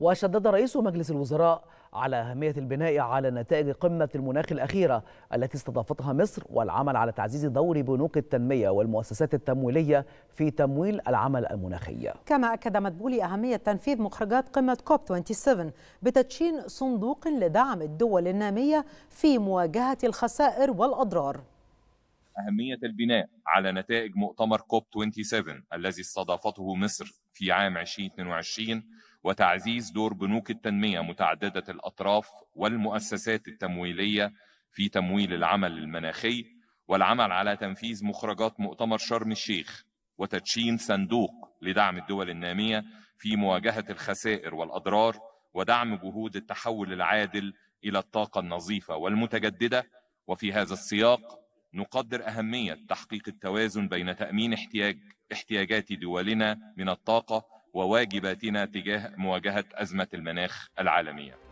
وشدد رئيس مجلس الوزراء على أهمية البناء على نتائج قمة المناخ الأخيرة التي استضافتها مصر والعمل على تعزيز دور بنوك التنمية والمؤسسات التمويلية في تمويل العمل المناخي كما أكد مدبولي أهمية تنفيذ مخرجات قمة كوب 27 بتدشين صندوق لدعم الدول النامية في مواجهة الخسائر والأضرار أهمية البناء على نتائج مؤتمر كوب 27 الذي استضافته مصر في عام 2022 وتعزيز دور بنوك التنمية متعددة الأطراف والمؤسسات التمويلية في تمويل العمل المناخي والعمل على تنفيذ مخرجات مؤتمر شرم الشيخ وتدشين صندوق لدعم الدول النامية في مواجهة الخسائر والأضرار ودعم جهود التحول العادل إلى الطاقة النظيفة والمتجددة وفي هذا السياق نقدر أهمية تحقيق التوازن بين تأمين احتياج احتياجات دولنا من الطاقة وواجباتنا تجاه مواجهه ازمه المناخ العالميه